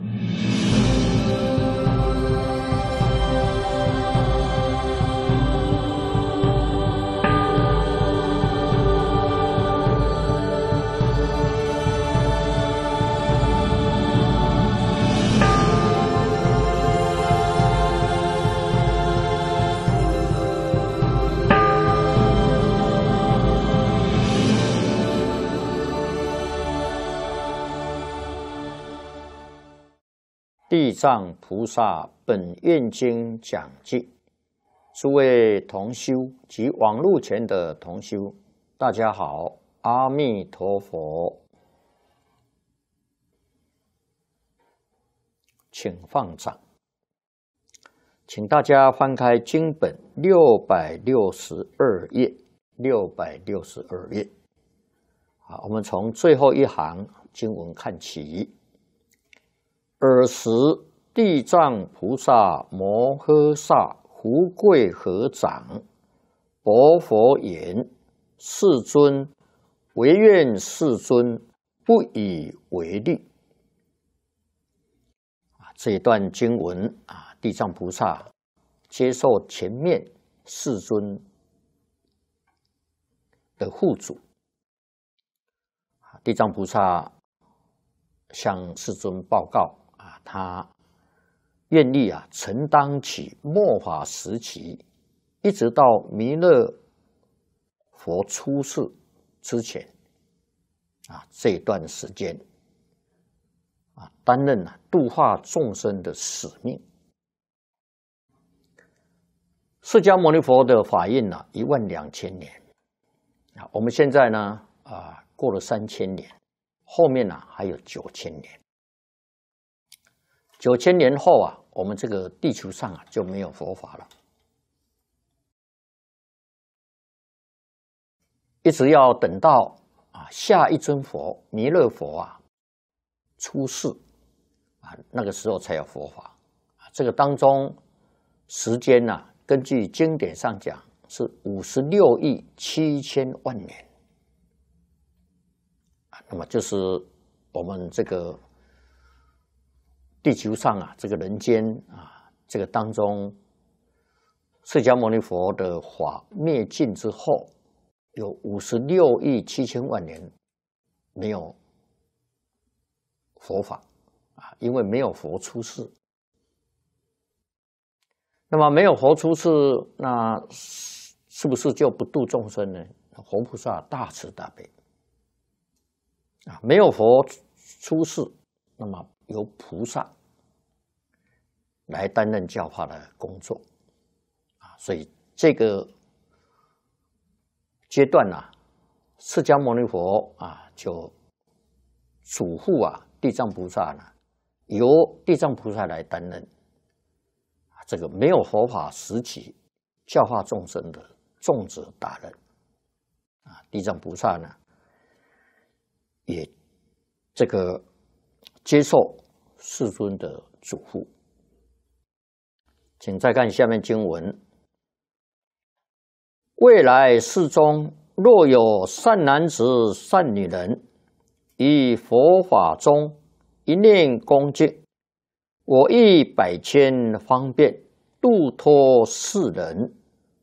you 地藏菩萨本愿经讲记，诸位同修及网路前的同修，大家好，阿弥陀佛，请放掌，请大家翻开经本六百六十二页，六百六十二页，好，我们从最后一行经文看起。尔时，地藏菩萨摩诃萨胡贵合掌，薄佛言：“世尊，唯愿世尊不以为虑。”这一段经文啊，地藏菩萨接受前面世尊的护主，地藏菩萨向世尊报告。他愿意啊，承担起末法时期一直到弥勒佛出世之前啊这段时间啊，担任了度化众生的使命。释迦牟尼佛的法印呢，一万两千年啊，我们现在呢啊过了三千年，后面呢还有九千年。九千年后啊，我们这个地球上啊就没有佛法了。一直要等到啊下一尊佛弥勒佛啊出世啊，那个时候才有佛法啊。这个当中时间呢，根据经典上讲是五十六亿七千万年啊。那么就是我们这个。地球上啊，这个人间啊，这个当中，释迦牟尼佛的法灭尽之后，有五十六亿七千万年没有佛法啊，因为没有佛出世。那么没有佛出世，那是不是就不度众生呢？佛菩萨大慈大悲啊，没有佛出世，那么。由菩萨来担任教化的工作，啊，所以这个阶段呢，释迦牟尼佛啊就嘱咐啊，地藏菩萨呢，由地藏菩萨来担任啊这个没有佛法实体教化众生的众子大人啊，地藏菩萨呢，也这个。接受世尊的嘱咐，请再看下面经文：未来世中，若有善男子、善女人，以佛法中一念恭敬，我以百千方便度脱世人，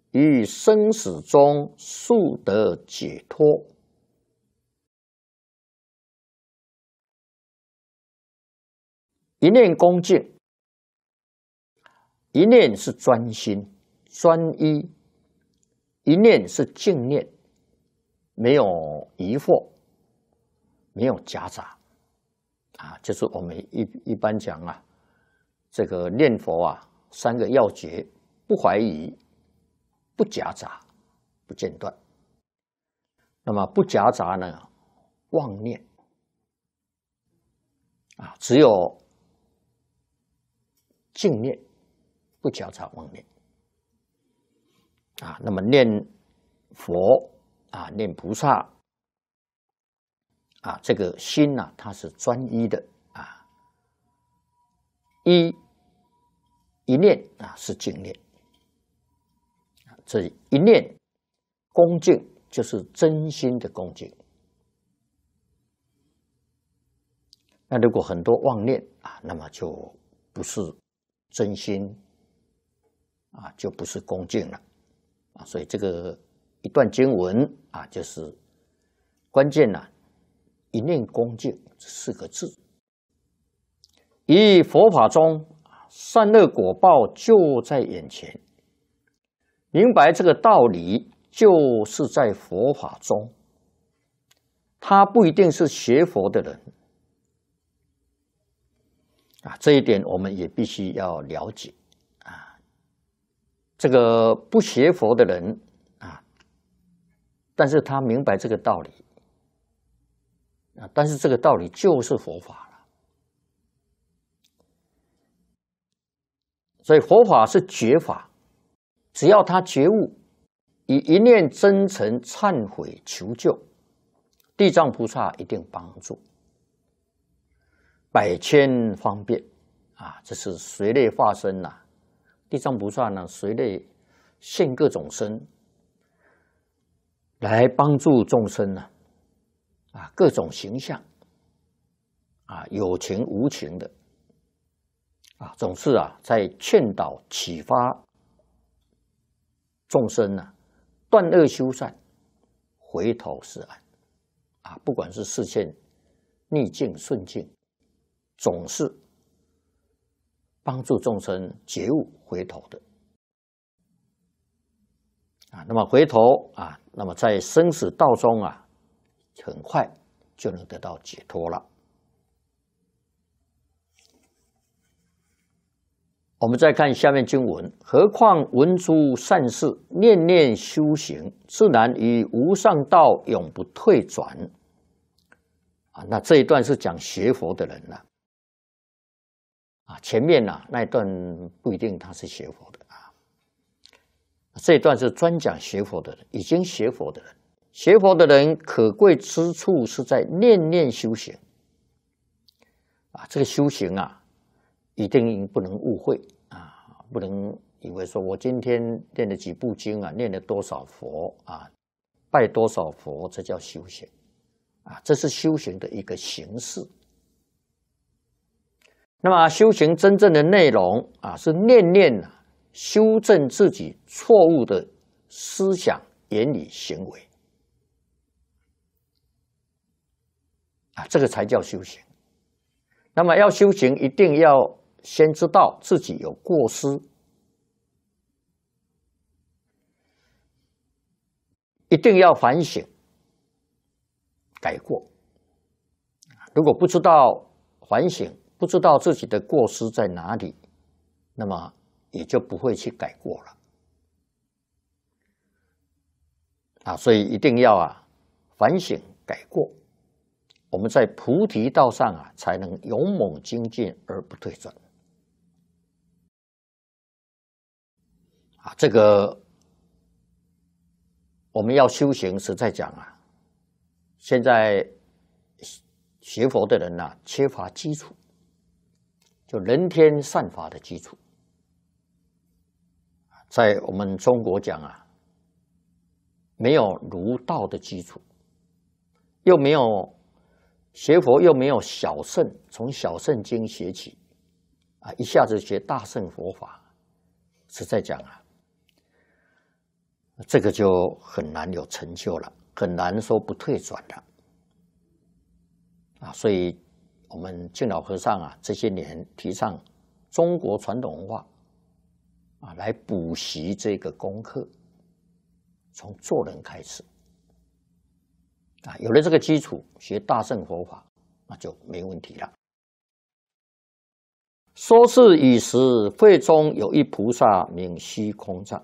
于生死中速得解脱。一念恭敬，一念是专心专一，一念是净念，没有疑惑，没有夹杂，啊，就是我们一一般讲啊，这个念佛啊，三个要诀：不怀疑，不夹杂，不间断。那么不夹杂呢，妄念啊，只有。净念，不交叉妄念啊。那么念佛啊，念菩萨啊，这个心呢，它是专一的啊。一，一念啊，是净念这一念恭敬，就是真心的恭敬。那如果很多妄念啊，那么就不是。真心啊，就不是恭敬了啊！所以这个一段经文啊，就是关键呢，一念恭敬这四个字。以佛法中善恶果报就在眼前，明白这个道理，就是在佛法中。他不一定是学佛的人。啊，这一点我们也必须要了解。啊，这个不学佛的人啊，但是他明白这个道理啊，但是这个道理就是佛法了。所以佛法是觉法，只要他觉悟，以一念真诚忏悔求救，地藏菩萨一定帮助。百千方便，啊，这是随类化身呐。地藏菩萨呢，随类现各种身，来帮助众生呢，啊，各种形象，啊，有情无情的，啊，总是啊，在劝导启发众生呢，断恶修善，回头是岸，啊，不管是事间逆境、顺境。总是帮助众生觉悟回头的啊，那么回头啊，那么在生死道中啊，很快就能得到解脱了。我们再看下面经文，何况闻诸善事，念念修行，自然与无上道永不退转啊。那这一段是讲学佛的人呢。啊，前面呢那一段不一定他是学佛的啊，这一段是专讲学佛的人，已经学佛的人，学佛的人可贵之处是在念念修行。啊，这个修行啊，一定不能误会啊，不能以为说我今天念了几部经啊，念了多少佛啊，拜多少佛，这叫修行啊，这是修行的一个形式。那么修行真正的内容啊，是念念修正自己错误的思想、言语、行为啊，这个才叫修行。那么要修行，一定要先知道自己有过失，一定要反省、改过。如果不知道反省，不知道自己的过失在哪里，那么也就不会去改过了啊！所以一定要啊反省改过，我们在菩提道上啊才能勇猛精进而不退转啊！这个我们要修行是在讲啊，现在学佛的人呢缺乏基础。就人天善法的基础，在我们中国讲啊，没有儒道的基础，又没有学佛，又没有小圣，从小圣经学起啊，一下子学大圣佛法，实在讲啊，这个就很难有成就了，很难说不退转的啊，所以。我们敬老和尚啊，这些年提倡中国传统文化啊，来补习这个功课，从做人开始啊，有了这个基础，学大乘佛法那就没问题了。说是已时，会中有一菩萨名虚空藏，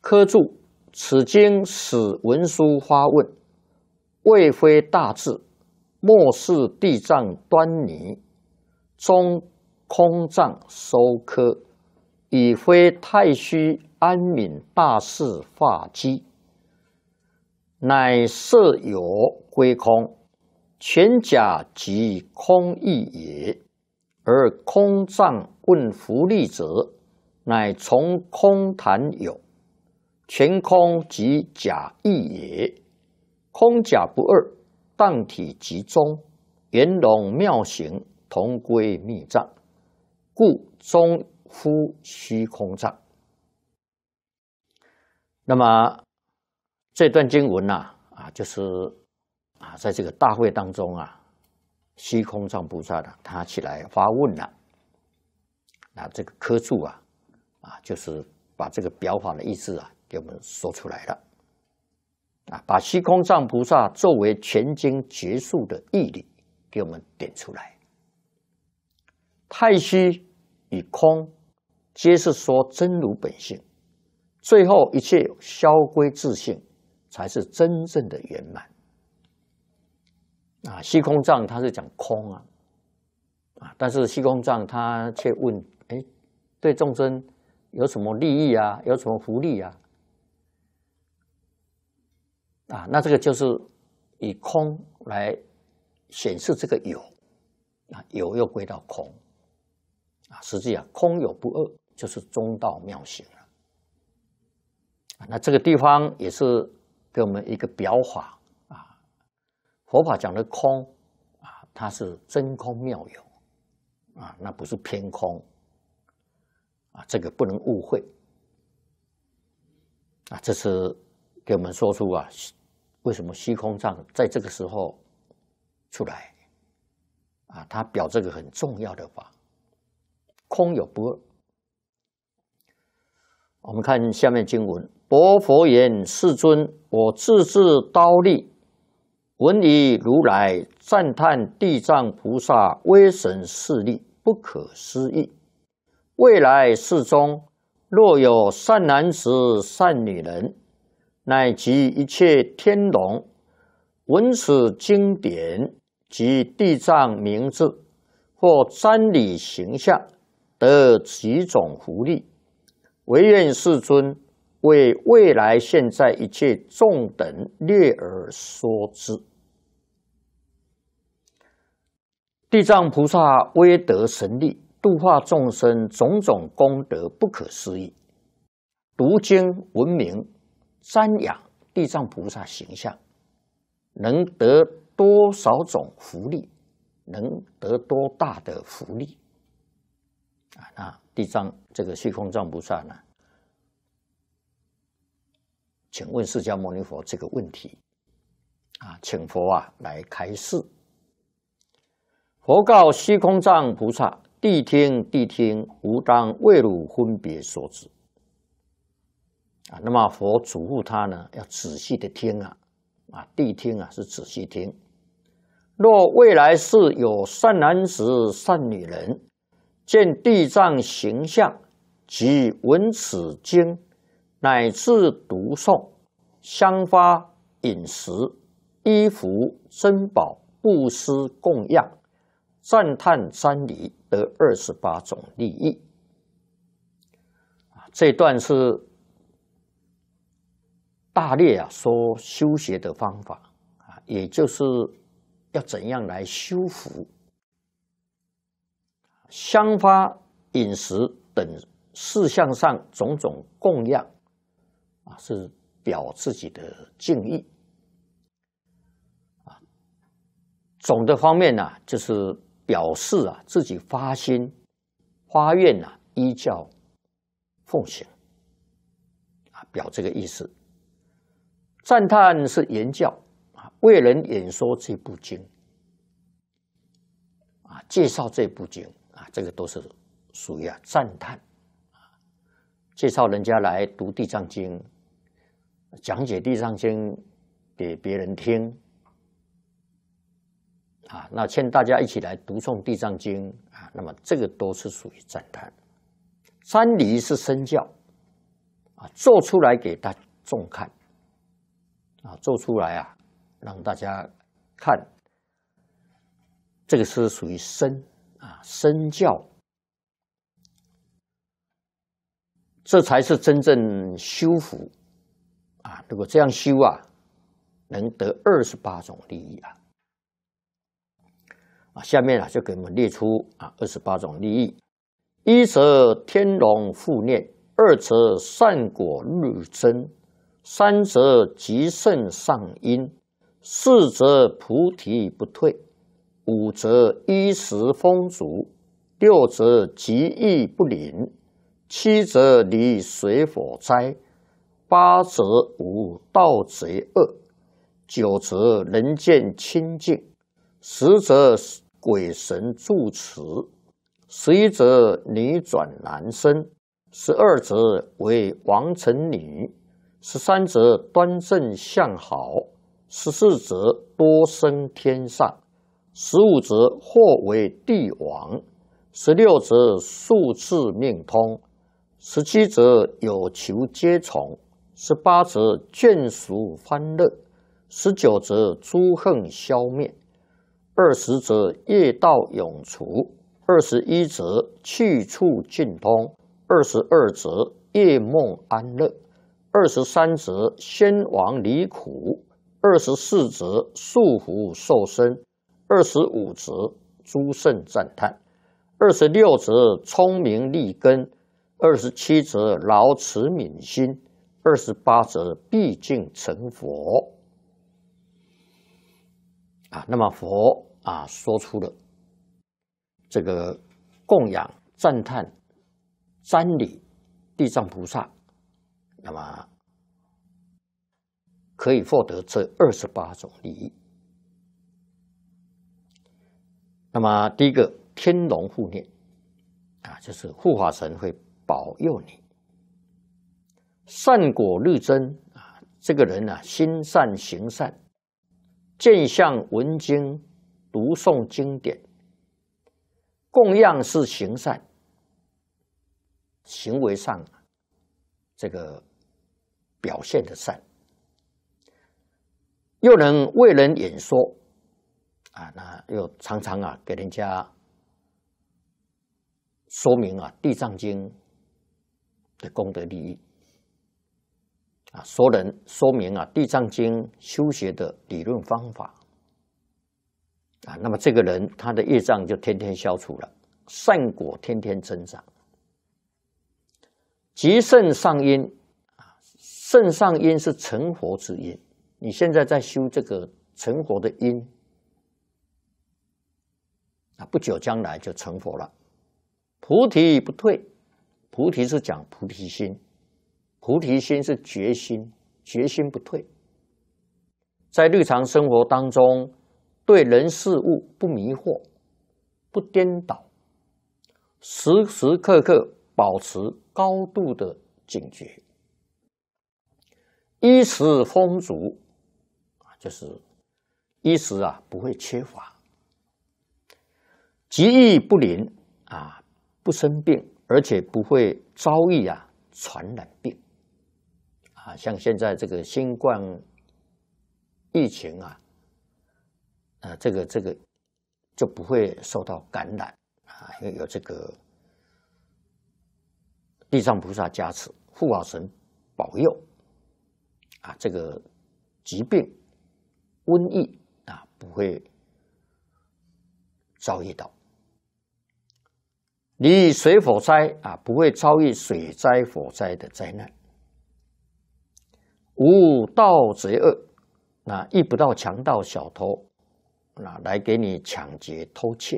科注此经使文殊发问，未非大智。末世地藏端倪，中空藏收科，已非太虚安敏大事化机，乃色有归空，全假即空义也；而空藏问福利者，乃从空谈有，全空即假意也，空假不二。藏体集中，圆融妙行，同归密藏，故终呼虚空藏。那么这段经文呐，啊，就是啊，在这个大会当中啊，虚空藏菩萨呢，他起来发问了，那这个科助啊，啊，就是把这个表法的意思啊，给我们说出来了。啊，把虚空藏菩萨作为全经结束的义理给我们点出来。太虚与空，皆是说真如本性，最后一切消归自性，才是真正的圆满。啊，虚空藏他是讲空啊，啊，但是虚空藏他却问：哎，对众生有什么利益啊？有什么福利啊？啊，那这个就是以空来显示这个有，啊，有又归到空，啊，实际啊，空有不二，就是中道妙行了。啊，那这个地方也是给我们一个表法啊，佛法讲的空啊，它是真空妙有，啊，那不是偏空，啊，这个不能误会，啊，这是给我们说出啊。为什么虚空藏在这个时候出来啊？他表这个很重要的话：空有不二。我们看下面经文：薄佛言，世尊，我自至刀立，闻你如来，赞叹地藏菩萨威神势力不可思议。未来世中，若有善男子、善女人。乃及一切天龙，闻此经典及地藏名字，或瞻礼形象，得几种福利。唯愿世尊为未来现在一切众等略而说之。地藏菩萨威德神力，度化众生种种功德不可思议，读经闻名。瞻仰地藏菩萨形象，能得多少种福利？能得多大的福利？啊，那地藏这个虚空藏菩萨呢？请问释迦牟尼佛这个问题，啊，请佛啊来开示。佛告虚空藏菩萨：谛听谛听，吾当为汝分别所指。”啊，那么佛嘱咐他呢，要仔细的听啊，啊，谛听啊，是仔细听。若未来世有善男子、善女人，见地藏形象及闻此经，乃至读诵、香花饮食、衣服珍宝、布施供养、赞叹三礼，得二十八种利益。啊，这段是。大略啊，说修学的方法啊，也就是要怎样来修福、香花、饮食等事项上种种供养啊，是表自己的敬意啊。总的方面呢，就是表示啊自己发心、发愿呐，依教奉行啊，表这个意思。赞叹是言教，啊，为人演说这部经，啊，介绍这部经，啊，这个都是属于啊赞叹，啊，介绍人家来读《地藏经》，讲解《地藏经》给别人听，啊，那劝大家一起来读诵《地藏经》，啊，那么这个都是属于赞叹。三离是身教，啊，做出来给大众看。啊，做出来啊，让大家看，这个是属于身啊，身教，这才是真正修福啊！如果这样修啊，能得二十八种利益啊！啊，下面啊，就给我们列出啊，二十八种利益：一则天龙覆念，二则善果日增。三则极圣上阴，四则菩提不退，五则衣食丰足，六则吉意不灵，七则离水火灾，八则无盗贼恶，九则人见清净，十则鬼神住持，十一则女转男身，十二则为王成女。十三则端正向好，十四则多生天上，十五则或为帝王，十六则数次命通，十七则有求皆从，十八则眷属欢乐，十九则诸恨消灭，二十则业道永除，二十一则去处尽通，二十二则夜梦安乐。二十三则先王离苦，二十四则束缚受身，二十五则诸圣赞叹，二十六则聪明立根，二十七则劳慈悯心，二十八则毕竟成佛。啊，那么佛啊说出了这个供养赞叹瞻礼地藏菩萨。那么可以获得这二十八种利益。那么第一个，天龙护念啊，就是护法神会保佑你，善果日增啊。这个人呢，心善行善，见相闻经，读诵经典，供养是行善，行为上这个。表现的善，又能为人演说，啊，那又常常啊给人家说明啊《地藏经》的功德利益，啊，说人说明啊《地藏经》修学的理论方法，啊，那么这个人他的业障就天天消除了，善果天天增长，极盛上因。肾上因是成佛之因，你现在在修这个成佛的因啊，不久将来就成佛了。菩提不退，菩提是讲菩提心，菩提心是决心，决心不退。在日常生活当中，对人事物不迷惑、不颠倒，时时刻刻保持高度的警觉。衣食丰足就是衣食啊不会缺乏，疾疫不临啊，不生病，而且不会遭遇啊传染病啊，像现在这个新冠疫情啊，啊，这个这个就不会受到感染啊，因为有这个地藏菩萨加持、护法神保佑。啊，这个疾病、瘟疫啊，不会遭遇到；你水火灾啊，不会遭遇水灾、火灾的灾难；无盗贼恶，那遇不到强盗、小偷，那来给你抢劫、偷窃。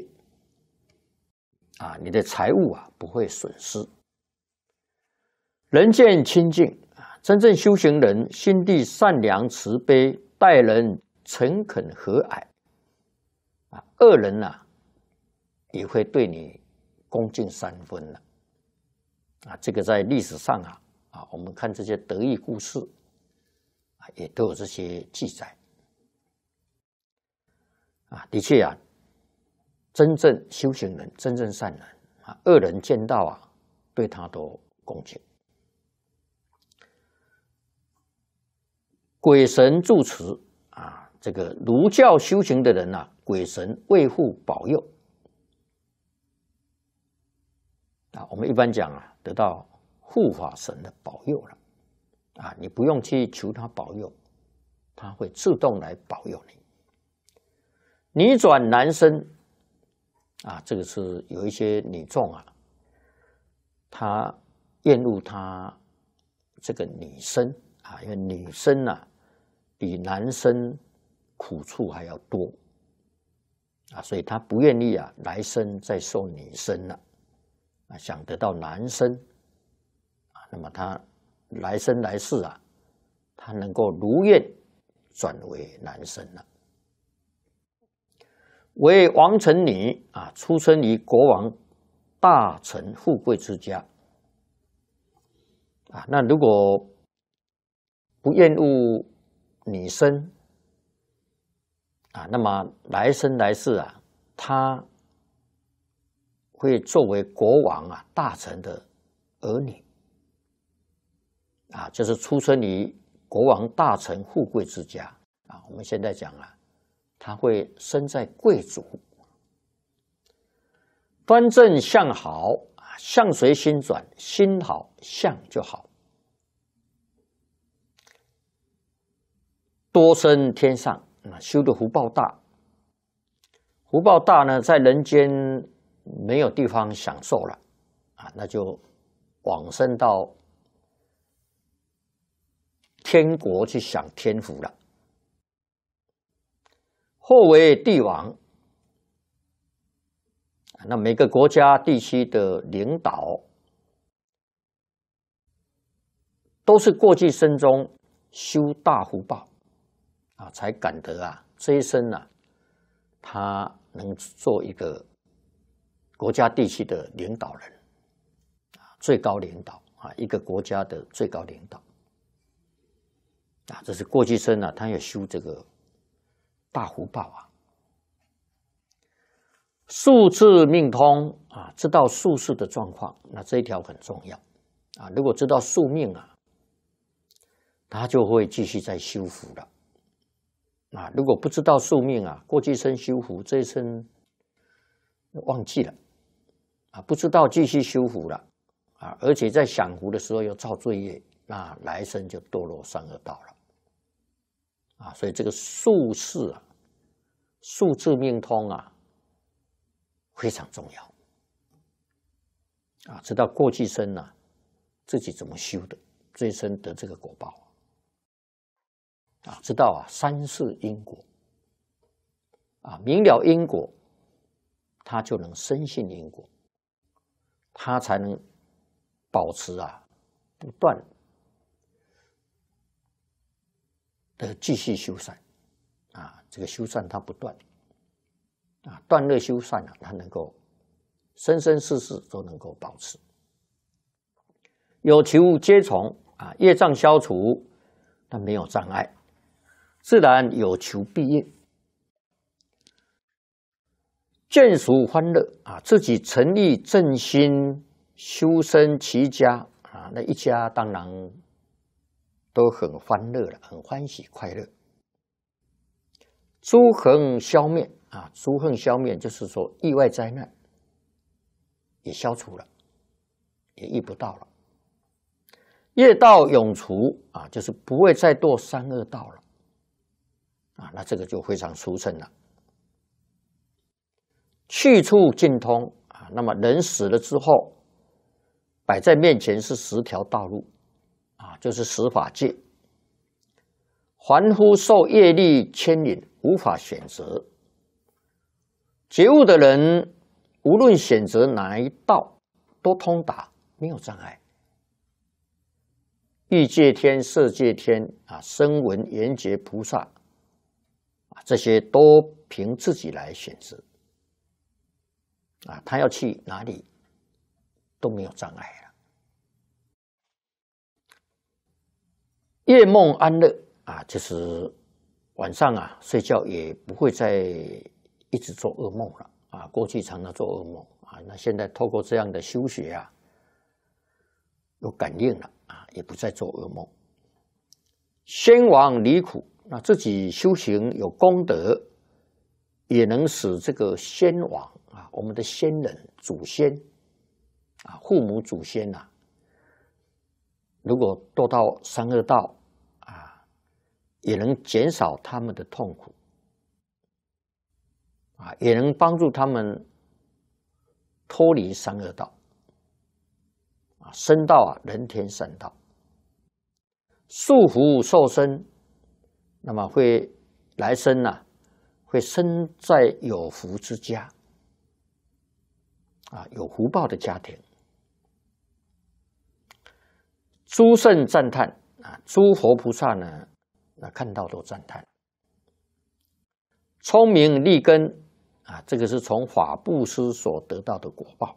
啊，你的财物啊，不会损失；人见清净。真正修行人心地善良、慈悲，待人诚恳和蔼。啊，恶人呢，也会对你恭敬三分了。啊，这个在历史上啊，啊，我们看这些得意故事，啊，也都有这些记载。啊，的确啊，真正修行人，真正善人，啊，恶人见到啊，对他都恭敬。鬼神助持啊，这个儒教修行的人呐，鬼神为护保佑啊。我们一般讲啊，得到护法神的保佑了啊，你不用去求他保佑，他会自动来保佑你。逆转男身啊，这个是有一些女众啊，她厌恶她这个女生啊，因为女生啊。比男生苦处还要多啊，所以他不愿意啊，来生再受女生了啊，想得到男生啊，那么他来生来世啊，他能够如愿转为男生了。为王成女啊，出生于国王大臣富贵之家啊，那如果不厌恶。女生啊，那么来生来世啊，她会作为国王啊、大臣的儿女，啊，就是出生于国王、大臣、富贵之家啊。我们现在讲啊，她会生在贵族，端正相好啊，相随心转，心好相就好。多生天上，啊，修的福报大，福报大呢，在人间没有地方享受了，啊，那就往生到天国去享天福了，或为帝王，那每个国家地区的领导都是过去生中修大福报。啊，才感得啊，这一生啊，他能做一个国家地区的领导人啊，最高领导啊，一个国家的最高领导啊，这是过去生啊，他要修这个大福报啊。数字命通啊，知道数字的状况，那这一条很重要啊。如果知道宿命啊，他就会继续在修福的。啊，如果不知道宿命啊，过去生修福，这一生忘记了，啊，不知道继续修福了，啊，而且在享福的时候要造罪业，那来生就堕落三恶道了，啊，所以这个宿世啊，数字命通啊非常重要，啊，知道过去生呐，自己怎么修的，这一生得这个果报。啊，知道啊，三世因果，啊，明了因果，他就能深信因果，他才能保持啊，不断的继续修善，啊，这个修善他不断，啊，断热修善啊，他能够生生世世都能够保持，有其物皆从啊，业障消除，他没有障碍。自然有求必应，眷属欢乐啊！自己诚意正心、修身齐家啊，那一家当然都很欢乐了，很欢喜、快乐。诸恒消灭啊！诸恒消灭，就是说意外灾难也消除了，也遇不到了。业道永除啊，就是不会再堕三恶道了。啊，那这个就非常殊胜了，去处尽通啊。那么人死了之后，摆在面前是十条道路啊，就是十法界，凡夫受业力牵引，无法选择；觉悟的人，无论选择哪一道，都通达，没有障碍。欲界天、色界天啊，声闻、缘觉、菩萨。这些都凭自己来选择，啊，他要去哪里都没有障碍了。夜梦安乐啊，就是晚上啊睡觉也不会再一直做噩梦了啊。过去常常做噩梦啊，那现在透过这样的修学啊，有感应了啊，也不再做噩梦。先王离苦。那自己修行有功德，也能使这个先王啊，我们的先人祖先，啊，父母祖先呐，如果堕到三恶道，啊，也能减少他们的痛苦，啊，也能帮助他们脱离三恶道，啊，生道啊，人天三道，束缚受身。那么会来生呢？会生在有福之家，啊，有福报的家庭。诸圣赞叹啊，诸佛菩萨呢，那看到都赞叹。聪明立根啊，这个是从法布施所得到的果报。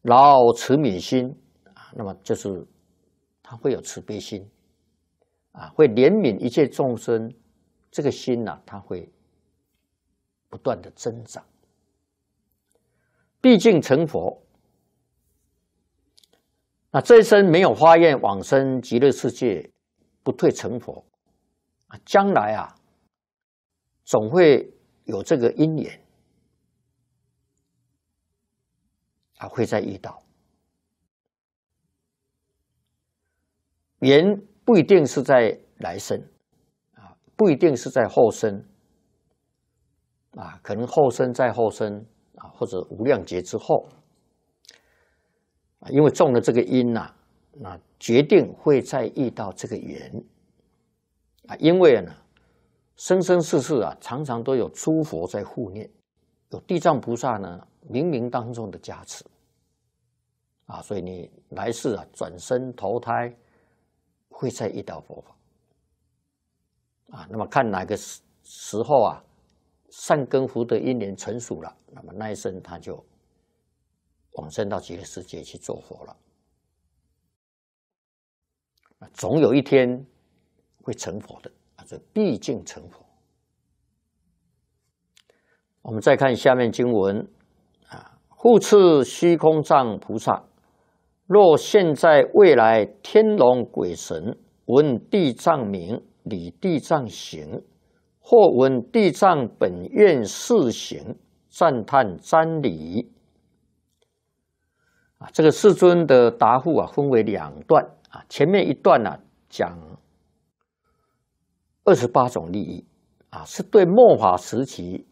老慈悯心啊，那么就是他会有慈悲心。啊，会怜悯一切众生，这个心呐，它会不断的增长。毕竟成佛，那这一生没有花业往生极乐世界，不退成佛，啊，将来啊，总会有这个因缘，啊，会再遇到人。不一定是在来生，啊，不一定是在后生，啊，可能后生在后生，啊，或者无量劫之后，啊，因为中了这个因呐，那决定会再遇到这个缘，啊，因为呢，生生世世啊，常常都有诸佛在护念，有地藏菩萨呢，冥冥当中的加持，啊，所以你来世啊，转生投胎。会在遇到佛法啊！那么看哪个时时候啊，善根福德因缘成熟了，那么那一生他就往生到极乐世界去做佛了。啊，总有一天会成佛的啊！这毕竟成佛。我们再看下面经文啊，护持虚空藏菩萨。若现在未来天龙鬼神闻地藏名，理地藏行，或闻地藏本愿事行，赞叹瞻礼。啊，这个世尊的答复啊，分为两段啊。前面一段呢，讲二十八种利益啊，是对末法时期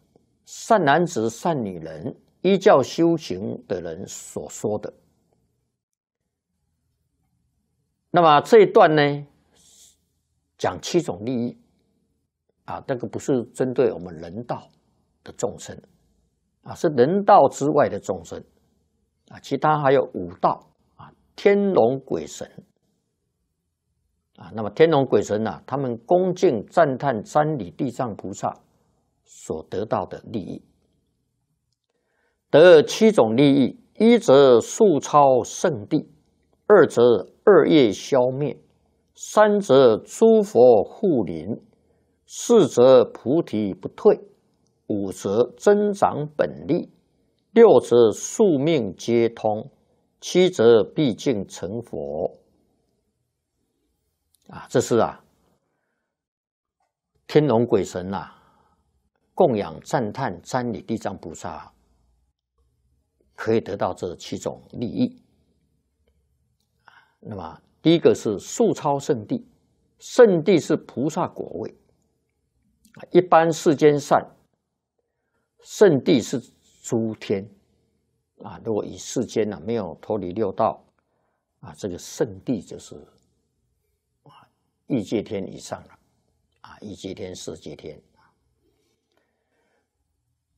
善男子、善女人依教修行的人所说的。那么这一段呢，讲七种利益啊，这个不是针对我们人道的众生啊，是人道之外的众生啊，其他还有五道啊，天龙鬼神啊。那么天龙鬼神呢，他们恭敬赞叹三礼地藏菩萨所得到的利益，得七种利益：一则速超圣地。二则二业消灭，三则诸佛护临，四则菩提不退，五则增长本力，六则宿命皆通，七则毕竟成佛。啊，这是啊，天龙鬼神呐，供养赞叹瞻礼地藏菩萨，可以得到这七种利益。那么，第一个是素超圣地，圣地是菩萨果位。一般世间善，圣地是诸天啊。如果以世间呢，没有脱离六道啊，这个圣地就是啊，欲界天以上了啊，欲界天、十界天。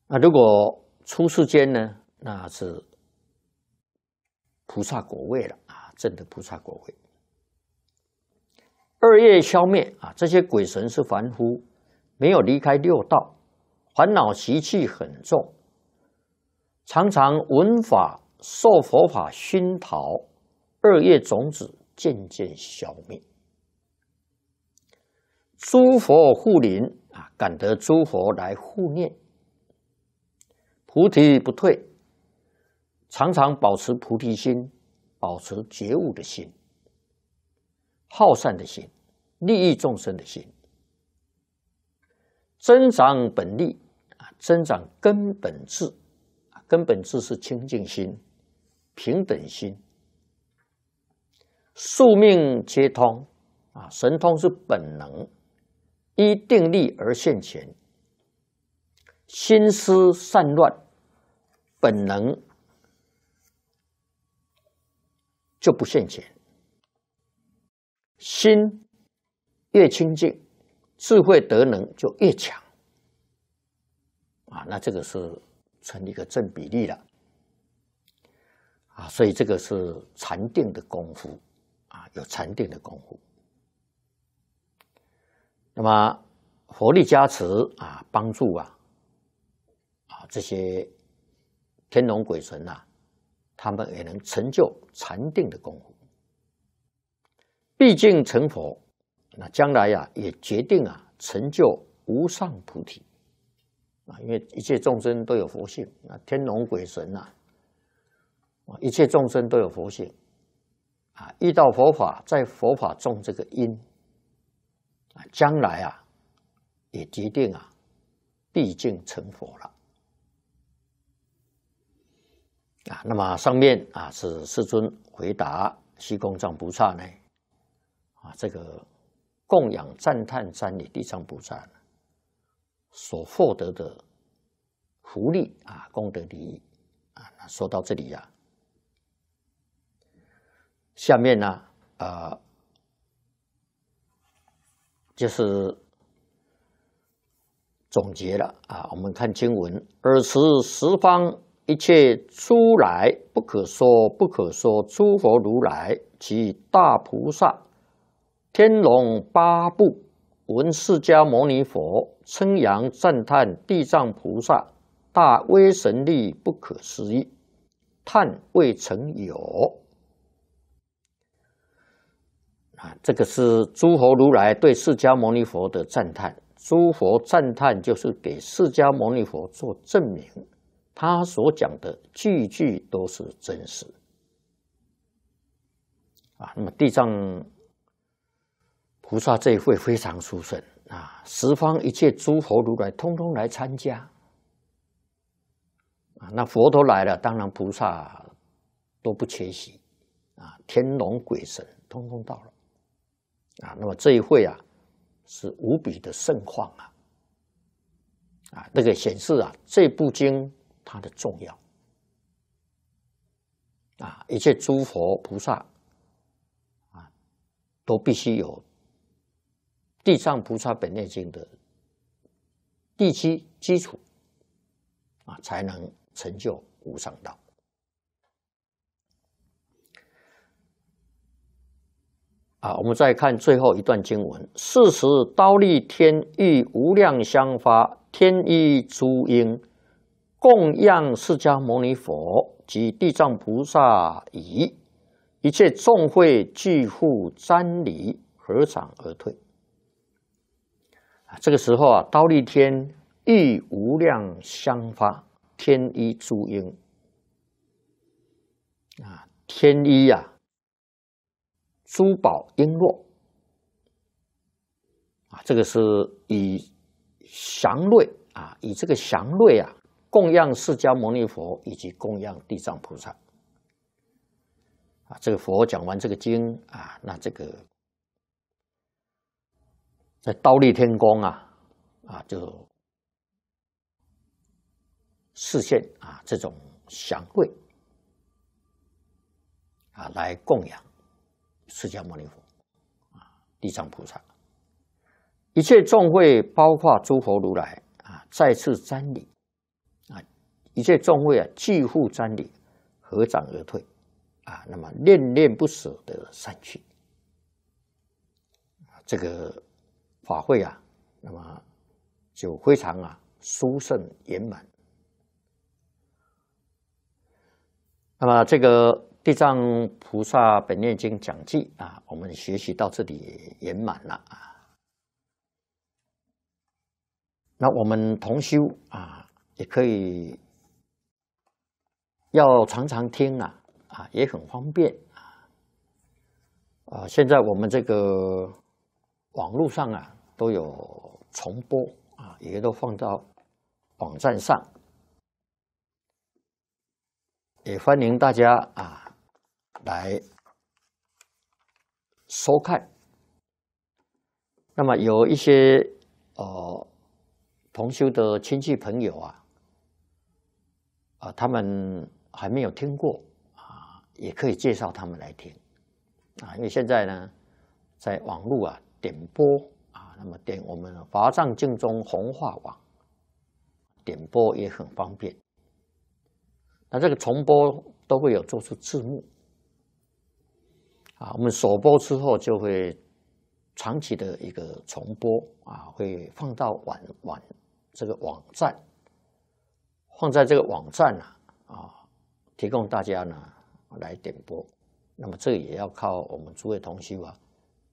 那如果出世间呢，那是菩萨果位了。真的菩萨果位，二业消灭啊！这些鬼神是凡夫，没有离开六道，烦恼习气很重，常常闻法受佛法熏陶，二业种子渐渐消灭。诸佛护念啊，感得诸佛来护念，菩提不退，常常保持菩提心。保持觉悟的心，好善的心，利益众生的心。增长本力啊，增长根本智啊，根本智是清净心、平等心。宿命皆通啊，神通是本能，依定力而现前。心思散乱，本能。就不现钱，心越清净，智慧德能就越强，啊，那这个是成一个正比例了，啊，所以这个是禅定的功夫，啊，有禅定的功夫，那么佛力加持啊，帮助啊，啊，这些天龙鬼神呐。他们也能成就禅定的功夫，毕竟成佛，那将来呀也决定啊成就无上菩提啊，因为一切众生都有佛性，啊，天龙鬼神呐，啊一切众生都有佛性啊，遇到佛法，在佛法中这个因啊，将来啊也决定啊，毕竟成佛了。啊，那么上面啊是世尊回答虚空藏菩萨呢，啊这个供养赞叹三礼地藏菩萨所获得的福利啊功德利益啊，那说到这里呀，下面呢呃就是总结了啊，我们看经文，尔时十方。一切诸来不可说，不可说。诸佛如来及大菩萨，天龙八部闻释迦牟尼佛称扬赞叹地藏菩萨，大威神力不可思议，叹未曾有。啊，这个是诸佛如来对释迦牟尼佛的赞叹。诸佛赞叹就是给释迦牟尼佛做证明。他所讲的句句都是真实啊！那么地藏菩萨这一会非常殊胜啊，十方一切诸佛如来通通来参加啊！那佛陀来了，当然菩萨都不缺席啊，天龙鬼神通通到了啊！那么这一会啊，是无比的盛况啊！啊，那个显示啊，这部经。它的重要啊，一切诸佛菩萨啊，都必须有《地藏菩萨本愿经》的第七基础啊，才能成就无上道。啊，我们再看最后一段经文：四十刀立天欲无量相发天衣诸因。供养释迦牟尼佛及地藏菩萨已，一切众会俱赴瞻礼，合掌而退。这个时候啊，刀立天亦无量相发天衣诸英啊，天衣呀，珠宝璎珞啊，这个是以祥瑞啊，以这个祥瑞啊。供养释迦牟尼佛以及供养地藏菩萨，啊，这个佛讲完这个经啊，那这个在刀立天宫啊，啊，就视现啊这种祥会啊，来供养释迦牟尼佛啊、地藏菩萨，一切众会包括诸佛如来啊，再次瞻礼。一切众位啊，俱乎瞻礼，合掌而退，啊，那么恋恋不舍的散去。这个法会啊，那么就非常啊殊胜圆满。那么这个《地藏菩萨本愿经》讲记啊，我们学习到这里圆满了啊。那我们同修啊，也可以。要常常听啊，啊，也很方便啊，啊，现在我们这个网络上啊都有重播啊，也都放到网站上，也欢迎大家啊来收看。那么有一些呃同修的亲戚朋友啊，啊，他们。还没有听过啊，也可以介绍他们来听啊。因为现在呢，在网络啊点播啊，那么点我们华藏净中红化网点播也很方便。那这个重播都会有做出字幕啊。我们首播之后就会长期的一个重播啊，会放到网网这个网站放在这个网站啊啊。提供大家呢来点播，那么这也要靠我们诸位同修啊，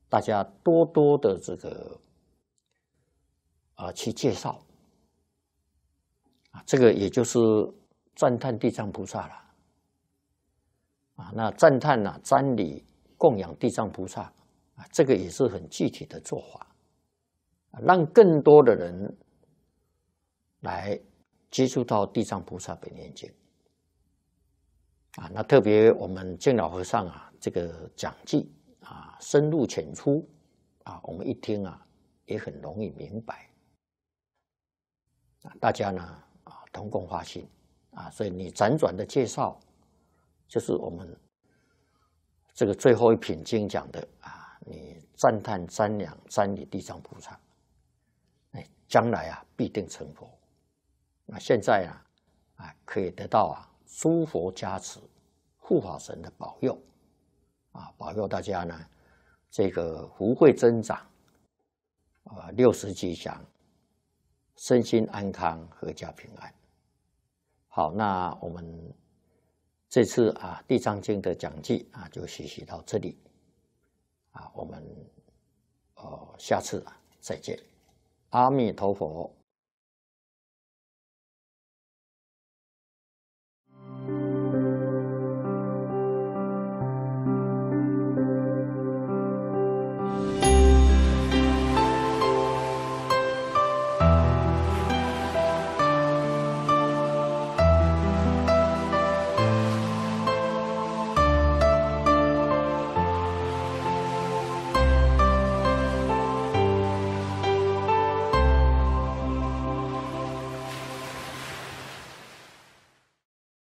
大家多多的这个啊去介绍啊，这个也就是赞叹地藏菩萨了啊。那赞叹呢，瞻礼供养地藏菩萨啊，这个也是很具体的做法啊，让更多的人来接触到地藏菩萨本愿经。啊，那特别我们敬老和尚啊，这个讲记啊，深入浅出啊，我们一听啊，也很容易明白啊。大家呢啊，同共发心啊，所以你辗转的介绍，就是我们这个最后一品经讲的啊，你赞叹瞻仰瞻礼地藏菩萨，哎，将来啊必定成佛。那现在啊，啊，可以得到啊诸佛加持。护法神的保佑，啊，保佑大家呢，这个福慧增长，啊，六时吉祥，身心安康，阖家平安。好，那我们这次啊《地藏经》的讲记啊，就学习到这里，啊，我们呃下次啊再见，阿弥陀佛。